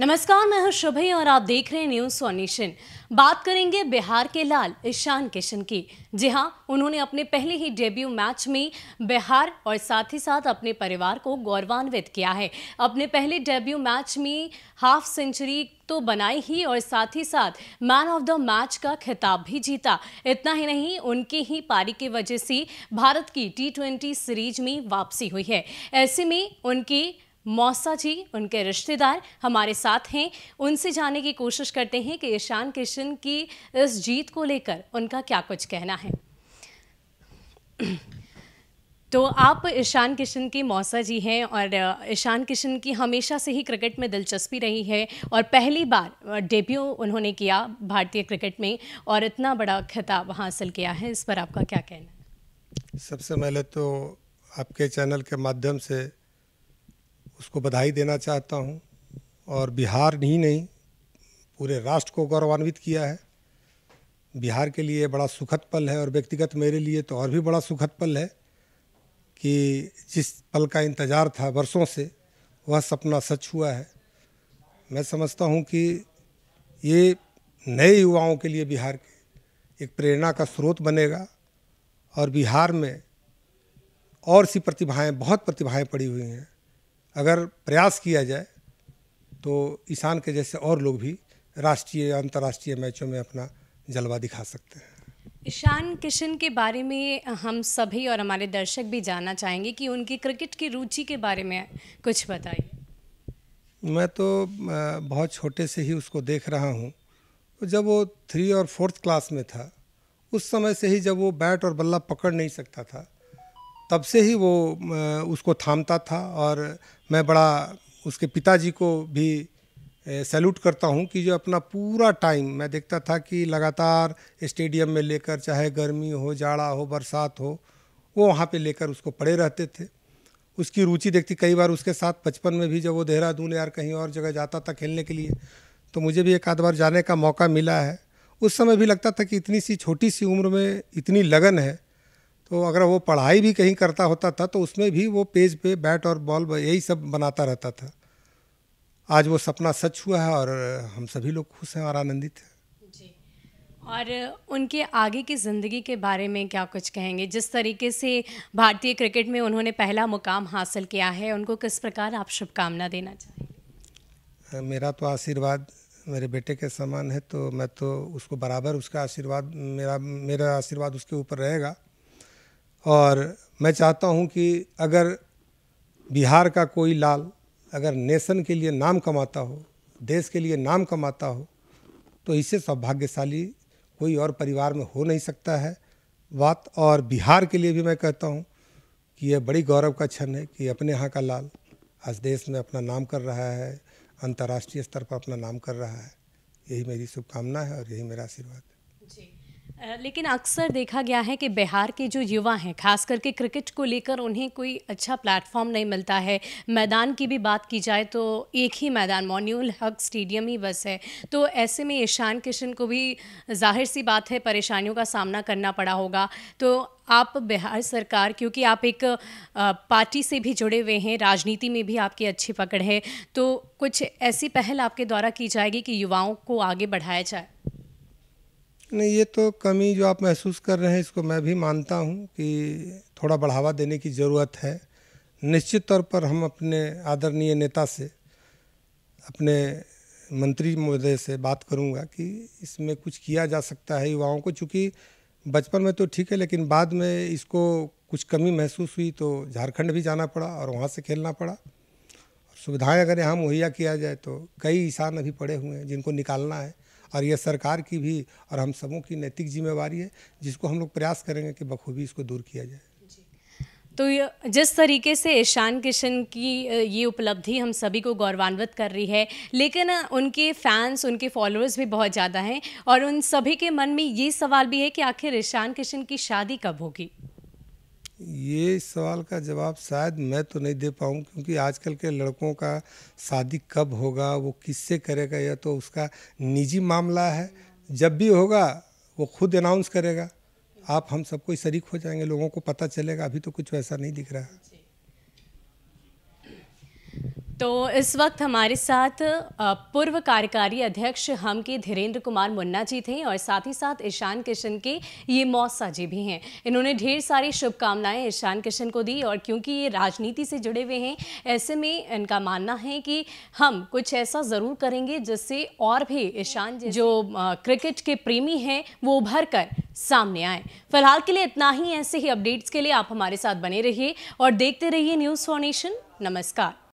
नमस्कार मैं हूं शुभई और आप देख रहे हैं न्यूज सोनिशन बात करेंगे बिहार के लाल ईशान किशन की जी हां उन्होंने अपने पहले ही डेब्यू मैच में बिहार और साथ ही साथ अपने परिवार को गौरवान्वित किया है अपने पहले डेब्यू मैच में हाफ सेंचुरी तो बनाई ही और साथ ही साथ मैन ऑफ द मैच का खिताब भी जीता इतना ही नहीं उनके ही पारी की वजह से भारत की टी सीरीज में वापसी हुई है ऐसे में उनकी मौसा जी उनके रिश्तेदार हमारे साथ हैं उनसे जाने की कोशिश करते हैं कि ईशान किशन की इस जीत को लेकर उनका क्या कुछ कहना है तो आप ईशान किशन की मौसा जी हैं और ईशान किशन की हमेशा से ही क्रिकेट में दिलचस्पी रही है और पहली बार डेब्यू उन्होंने किया भारतीय क्रिकेट में और इतना बड़ा खिताब हासिल किया है इस पर आपका क्या कहना है सबसे पहले तो आपके चैनल के माध्यम से उसको बधाई देना चाहता हूँ और बिहार ही नहीं, नहीं पूरे राष्ट्र को गौरवान्वित किया है बिहार के लिए बड़ा सुखद पल है और व्यक्तिगत मेरे लिए तो और भी बड़ा सुखद पल है कि जिस पल का इंतज़ार था वर्षों से वह सपना सच हुआ है मैं समझता हूँ कि ये नए युवाओं के लिए बिहार के एक प्रेरणा का स्रोत बनेगा और बिहार में और सी प्रतिभाएं बहुत प्रतिभाएं पड़ी हुई हैं अगर प्रयास किया जाए तो ईशान के जैसे और लोग भी राष्ट्रीय या अंतर्राष्ट्रीय मैचों में अपना जलवा दिखा सकते हैं ईशान किशन के बारे में हम सभी और हमारे दर्शक भी जानना चाहेंगे कि उनकी क्रिकेट की रुचि के बारे में कुछ बताइए मैं तो बहुत छोटे से ही उसको देख रहा हूँ जब वो थ्री और फोर्थ क्लास में था उस समय से ही जब वो बैट और बल्ला पकड़ नहीं सकता था तब से ही वो उसको थामता था और मैं बड़ा उसके पिताजी को भी सैल्यूट करता हूँ कि जो अपना पूरा टाइम मैं देखता था कि लगातार स्टेडियम में लेकर चाहे गर्मी हो जाड़ा हो बरसात हो वो वहाँ पे लेकर उसको पड़े रहते थे उसकी रुचि देखती कई बार उसके साथ बचपन में भी जब वो देहरादून यार कहीं और जगह जाता था खेलने के लिए तो मुझे भी एक आध बार जाने का मौका मिला है उस समय भी लगता था कि इतनी सी छोटी सी उम्र में इतनी लगन है तो अगर वो पढ़ाई भी कहीं करता होता था तो उसमें भी वो पेज पे बैट और बॉल यही सब बनाता रहता था आज वो सपना सच हुआ है और हम सभी लोग खुश हैं और आनंदित हैं और उनके आगे की ज़िंदगी के बारे में क्या कुछ कहेंगे जिस तरीके से भारतीय क्रिकेट में उन्होंने पहला मुकाम हासिल किया है उनको किस प्रकार आप शुभकामना देना चाहेंगे मेरा तो आशीर्वाद मेरे बेटे के समान है तो मैं तो उसको बराबर उसका आशीर्वाद मेरा मेरा आशीर्वाद उसके ऊपर रहेगा और मैं चाहता हूं कि अगर बिहार का कोई लाल अगर नेशन के लिए नाम कमाता हो देश के लिए नाम कमाता हो तो इससे सौभाग्यशाली कोई और परिवार में हो नहीं सकता है बात और बिहार के लिए भी मैं कहता हूँ कि यह बड़ी गौरव का क्षण है कि अपने यहाँ का लाल आज देश में अपना नाम कर रहा है अंतर्राष्ट्रीय स्तर पर अपना नाम कर रहा है यही मेरी शुभकामना है और यही मेरा आशीर्वाद है जी लेकिन अक्सर देखा गया है कि बिहार के जो युवा हैं खास करके क्रिकेट को लेकर उन्हें कोई अच्छा प्लेटफॉर्म नहीं मिलता है मैदान की भी बात की जाए तो एक ही मैदान मोन्यूल हक स्टेडियम ही बस है तो ऐसे में ईशान किशन को भी जाहिर सी बात है परेशानियों का सामना करना पड़ा होगा तो आप बिहार सरकार क्योंकि आप एक पार्टी से भी जुड़े हुए हैं राजनीति में भी आपकी अच्छी पकड़ है तो कुछ ऐसी पहल आपके द्वारा की जाएगी कि युवाओं को आगे बढ़ाया जाए नहीं ये तो कमी जो आप महसूस कर रहे हैं इसको मैं भी मानता हूँ कि थोड़ा बढ़ावा देने की ज़रूरत है निश्चित तौर पर हम अपने आदरणीय नेता से अपने मंत्री महोदय से बात करूंगा कि इसमें कुछ किया जा सकता है युवाओं को चूँकि बचपन में तो ठीक है लेकिन बाद में इसको कुछ कमी महसूस हुई तो झारखंड भी जाना पड़ा और वहाँ से खेलना पड़ा और सुविधाएं अगर यहाँ मुहैया किया जाए तो कई किसान अभी पड़े हुए हैं जिनको निकालना है और यह सरकार की भी और हम सबों की नैतिक जिम्मेवारी है जिसको हम लोग प्रयास करेंगे कि बखूबी इसको दूर किया जाए तो जिस तरीके से ईशान किशन की ये उपलब्धि हम सभी को गौरवान्वित कर रही है लेकिन उनके फैंस उनके फॉलोअर्स भी बहुत ज़्यादा हैं और उन सभी के मन में ये सवाल भी है कि आखिर ईशान किशन की शादी कब होगी ये सवाल का जवाब शायद मैं तो नहीं दे पाऊँ क्योंकि आजकल के लड़कों का शादी कब होगा वो किससे करेगा यह तो उसका निजी मामला है जब भी होगा वो खुद अनाउंस करेगा आप हम सबको शरीक हो जाएंगे लोगों को पता चलेगा अभी तो कुछ वैसा नहीं दिख रहा है तो इस वक्त हमारे साथ पूर्व कार्यकारी अध्यक्ष हम के धीरेन्द्र कुमार मुन्ना जी थे और साथ ही साथ ईशान किशन के ये मौसा जी भी हैं इन्होंने ढेर सारी शुभकामनाएं ईशान किशन को दी और क्योंकि ये राजनीति से जुड़े हुए हैं ऐसे में इनका मानना है कि हम कुछ ऐसा ज़रूर करेंगे जिससे और भी ईशान जी जो क्रिकेट के प्रेमी हैं वो उभर कर सामने आए फिलहाल के लिए इतना ही ऐसे ही अपडेट्स के लिए आप हमारे साथ बने रहिए और देखते रहिए न्यूज़ फॉर नेशन नमस्कार